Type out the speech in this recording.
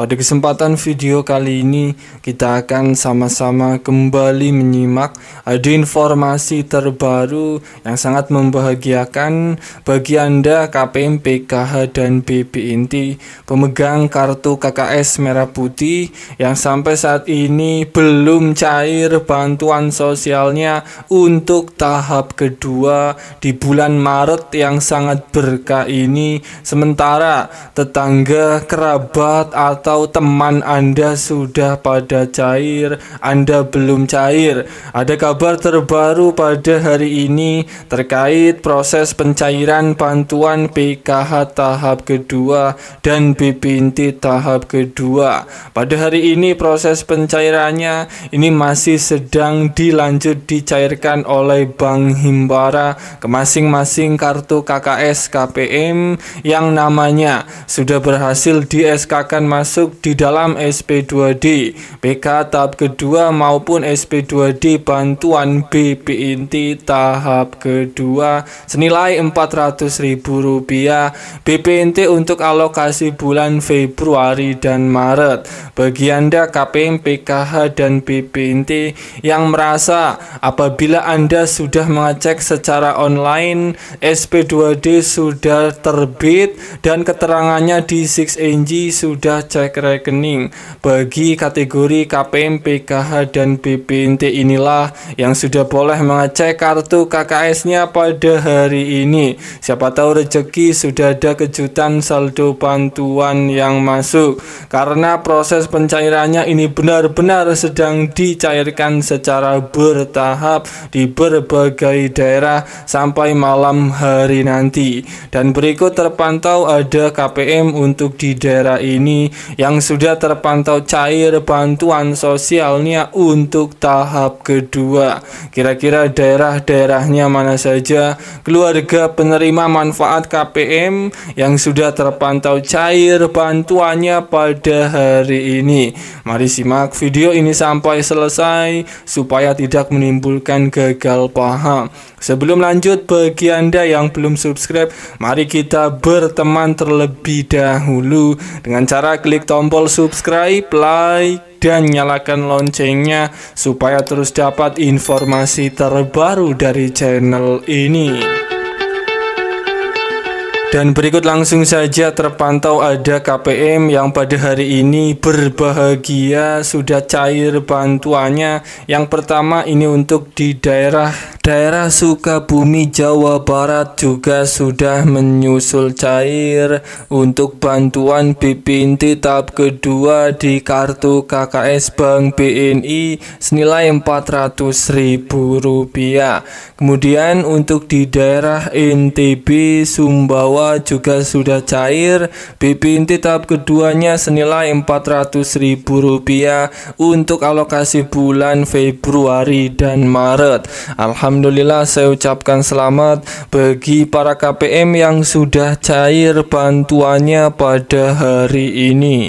Pada kesempatan video kali ini kita akan sama-sama kembali menyimak ada informasi terbaru yang sangat membahagiakan bagi Anda KPM PKH dan BP Inti pemegang kartu KKS Merah Putih yang sampai saat ini belum cair bantuan sosialnya untuk tahap kedua di bulan Maret yang sangat berkah ini sementara tetangga kerabat atau atau teman Anda sudah pada cair, Anda belum cair. Ada kabar terbaru pada hari ini terkait proses pencairan bantuan PKH tahap kedua dan BPNT tahap kedua. Pada hari ini proses pencairannya ini masih sedang dilanjut dicairkan oleh Bank Himbara ke masing-masing kartu KKS KPM yang namanya sudah berhasil di SK-kan masuk masuk di dalam SP2D, PK tahap kedua maupun SP2D bantuan BP inti tahap kedua senilai Rp400.000, BP inti untuk alokasi bulan Februari dan Maret. Bagi Anda KPM, PKH, dan BP inti yang merasa apabila Anda sudah mengecek secara online SP2D sudah terbit dan keterangannya di 6NG sudah cek cek rekening. Bagi kategori KPM, PKH, dan BPNT inilah yang sudah boleh mengecek kartu KKS-nya pada hari ini. Siapa tahu rezeki sudah ada kejutan saldo bantuan yang masuk. Karena proses pencairannya ini benar-benar sedang dicairkan secara bertahap di berbagai daerah sampai malam hari nanti. Dan berikut terpantau ada KPM untuk di daerah ini yang sudah terpantau cair bantuan sosialnya untuk tahap kedua. Kira-kira daerah-daerahnya mana saja keluarga penerima manfaat KPM yang sudah terpantau cair bantuannya pada hari ini. Mari simak video ini sampai selesai supaya tidak menimbulkan gagal paham. Sebelum lanjut bagi Anda yang belum subscribe, mari kita berteman terlebih dahulu dengan cara klik klik tombol subscribe, like, dan nyalakan loncengnya supaya terus dapat informasi terbaru dari channel ini. Dan berikut langsung saja terpantau ada KPM yang pada hari ini berbahagia sudah cair bantuannya. Yang pertama ini untuk di daerah daerah Sukabumi Jawa Barat juga sudah menyusul cair untuk bantuan BPNT tahap kedua di kartu KKS Bank BNI senilai Rp400.000. Kemudian untuk di daerah NTB Sumbawa bawah juga sudah cair BBNT tahap keduanya senilai rp rupiah untuk alokasi bulan Februari dan Maret Alhamdulillah saya ucapkan selamat bagi para KPM yang sudah cair bantuannya pada hari ini